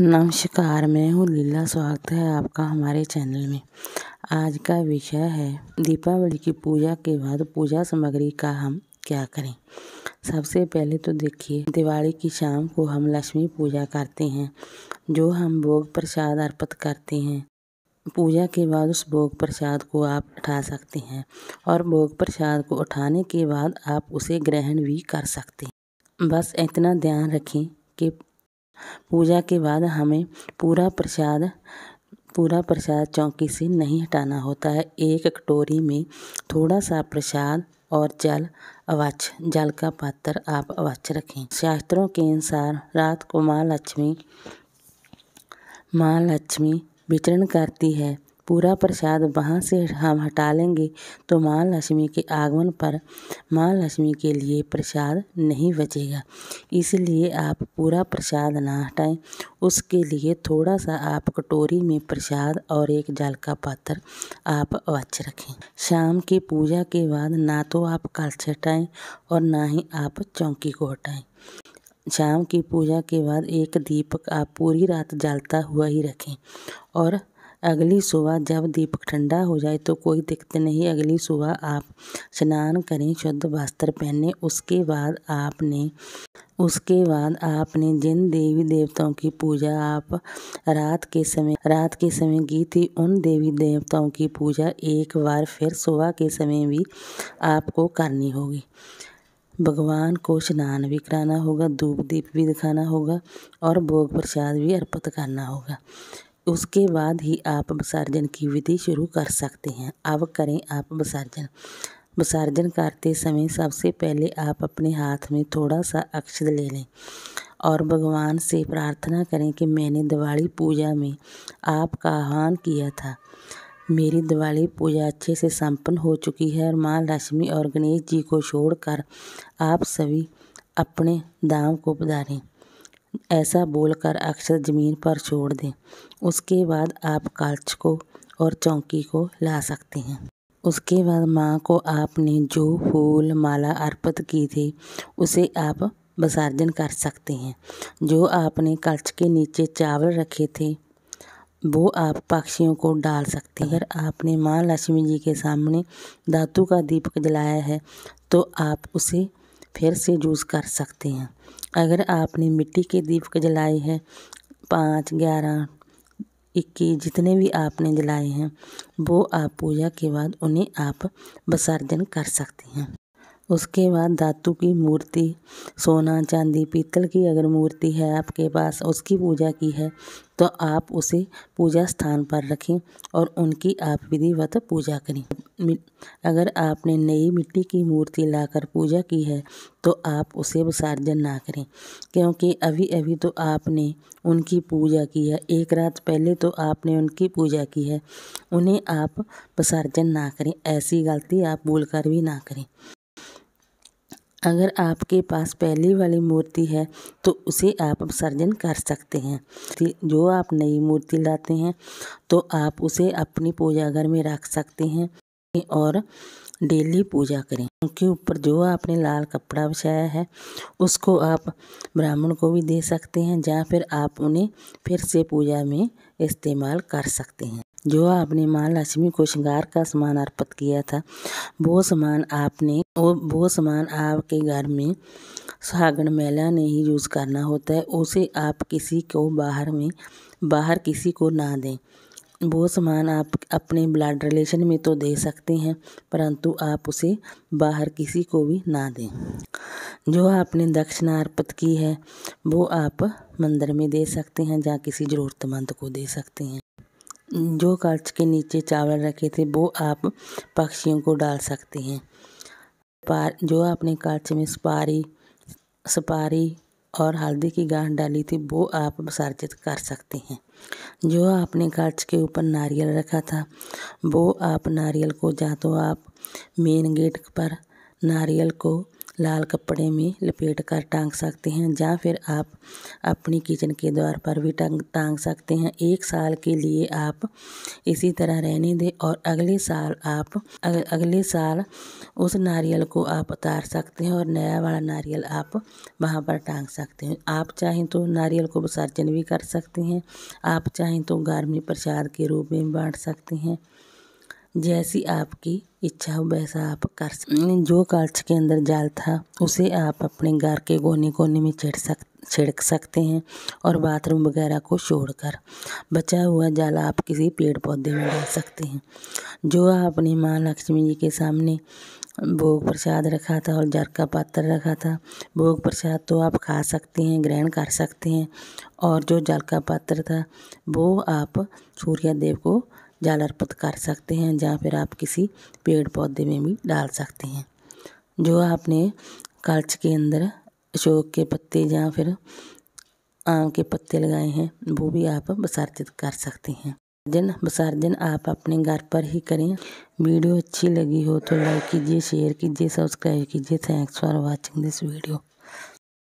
नमस्कार मैं हूँ लीला स्वागत है आपका हमारे चैनल में आज का विषय है दीपावली की पूजा के बाद पूजा सामग्री का हम क्या करें सबसे पहले तो देखिए दिवाली की शाम को हम लक्ष्मी पूजा करते हैं जो हम भोग प्रसाद अर्पित करते हैं पूजा के बाद उस भोग प्रसाद को आप उठा सकते हैं और भोग प्रसाद को उठाने के बाद आप उसे ग्रहण भी कर सकते हैं बस इतना ध्यान रखें कि पूजा के बाद हमें पूरा प्रसाद पूरा प्रसाद चौकी से नहीं हटाना होता है एक कटोरी में थोड़ा सा प्रसाद और जल अवच्छ जल का पात्र आप अवच्छ रखें शास्त्रों के अनुसार रात को माँ लक्ष्मी माँ लक्ष्मी विचरण करती है पूरा प्रसाद वहाँ से हम हटा लेंगे तो माँ लक्ष्मी के आगमन पर माँ लक्ष्मी के लिए प्रसाद नहीं बचेगा इसलिए आप पूरा प्रसाद ना हटाएं उसके लिए थोड़ा सा आप कटोरी में प्रसाद और एक जल का पात्र आप अवच्छ रखें शाम की पूजा के बाद ना तो आप कलछ हटाएं और ना ही आप चौकी को हटाएं शाम की पूजा के बाद एक दीपक आप पूरी रात जलता हुआ ही रखें और अगली सुबह जब दीपक ठंडा हो जाए तो कोई दिक्कत नहीं अगली सुबह आप स्नान करें शुद्ध वस्त्र पहने उसके बाद आपने उसके बाद आपने जिन देवी देवताओं की पूजा आप रात के समय रात के समय की थी उन देवी देवताओं की पूजा एक बार फिर सुबह के समय भी आपको करनी होगी भगवान को स्नान भी कराना होगा धूप दीप भी दिखाना होगा और भोग प्रसाद भी अर्पित करना होगा उसके बाद ही आप विसर्जन की विधि शुरू कर सकते हैं अब करें आप विसर्जन विसर्जन करते समय सबसे पहले आप अपने हाथ में थोड़ा सा अक्षत ले लें और भगवान से प्रार्थना करें कि मैंने दिवाली पूजा में आपका आह्वान किया था मेरी दिवाली पूजा अच्छे से संपन्न हो चुकी है और माँ लक्ष्मी और गणेश जी को छोड़कर आप सभी अपने दाम को पधारें ऐसा बोलकर अक्षत ज़मीन पर छोड़ दें उसके बाद आप कालच को और चौकी को ला सकते हैं उसके बाद माँ को आपने जो फूल माला अर्पित की थी उसे आप विसर्जन कर सकते हैं जो आपने कलच के नीचे चावल रखे थे वो आप पक्षियों को डाल सकते हैं अगर आपने माँ लक्ष्मी जी के सामने धातु का दीपक जलाया है तो आप उसे फिर से यूज़ कर सकते हैं अगर आपने मिट्टी के दीपक जलाए हैं पाँच ग्यारह इक्कीस जितने भी आपने जलाए हैं वो आप पूजा के बाद उन्हें आप विसर्जन कर सकती हैं उसके बाद धातु की मूर्ति सोना चांदी पीतल की अगर मूर्ति है आपके पास उसकी पूजा की है तो आप उसे पूजा स्थान पर रखें और उनकी आप विधिवत पूजा करें अगर आपने नई मिट्टी की मूर्ति लाकर पूजा की है तो आप उसे विसर्जन ना करें क्योंकि अभी अभी तो आपने उनकी पूजा की है एक रात पहले तो आपने उनकी पूजा की है उन्हें आप विसर्जन ना करें ऐसी गलती आप भूल कर भी ना करें अगर आपके पास पहली वाली मूर्ति है तो उसे आप विसर्जन कर सकते हैं जो आप नई मूर्ति लाते हैं तो आप उसे अपनी पूजा घर में रख सकते हैं और डेली पूजा करें उनके ऊपर जो आपने लाल कपड़ा बिछाया है उसको आप ब्राह्मण को भी दे सकते हैं या फिर आप उन्हें फिर से पूजा में इस्तेमाल कर सकते हैं जो आपने माँ लक्ष्मी को श्रृंगार का सामान अर्पित किया था वो सामान आपने वो वो सामान आपके घर में सुहागन मेला ने ही यूज़ करना होता है उसे आप किसी को बाहर में बाहर किसी को ना दें वो सामान आप अपने ब्लड रिलेशन में तो दे सकते हैं परंतु आप उसे बाहर किसी को भी ना दें जो आपने दक्षिणा अर्पित की है वो आप मंदिर में दे सकते हैं या किसी ज़रूरतमंद को दे सकते हैं जो कर्च के नीचे चावल रखे थे वो आप पक्षियों को डाल सकते हैं पार जो आपने कर्च में सुपारी सुपारी और हल्दी की गांठ डाली थी वो आप विसर्जित कर सकते हैं जो आपने कर्च के ऊपर नारियल रखा था वो आप नारियल को या तो आप मेन गेट पर नारियल को लाल कपड़े में लपेट कर टांग सकते हैं या फिर आप अपनी किचन के द्वार पर भी टांग टांग सकते हैं एक साल के लिए आप इसी तरह रहने दें और अगले साल आप अग, अगले साल उस नारियल को आप उतार सकते हैं और नया वाला नारियल आप वहाँ पर टांग सकते हैं आप चाहें तो नारियल को विसर्जन भी कर सकते हैं आप चाहें तो गर्मी प्रसाद के रूप में बांट सकते हैं जैसी आपकी इच्छा हो वैसा आप कर सकते जो कांच के अंदर जाल था उसे आप अपने घर के कोने कोने में छिड़ सक छिड़क सकते हैं और बाथरूम वगैरह को छोड़कर बचा हुआ जाल आप किसी पेड़ पौधे में डाल सकते हैं जो आपने माँ लक्ष्मी जी के सामने भोग प्रसाद रखा था और जर का पात्र रखा था भोग प्रसाद तो आप खा सकते हैं ग्रहण कर सकते हैं और जो जल का पात्र था वो आप सूर्यदेव को जाल अर्पित कर सकते हैं या फिर आप किसी पेड़ पौधे में भी डाल सकते हैं जो आपने कलच के अंदर अशोक के पत्ते या फिर आम के पत्ते लगाए हैं वो भी आप विसर्जित कर सकते हैं जन विसर्जन आप अपने घर पर ही करें वीडियो अच्छी लगी हो तो लाइक कीजिए शेयर कीजिए सब्सक्राइब कीजिए thanks for watching this video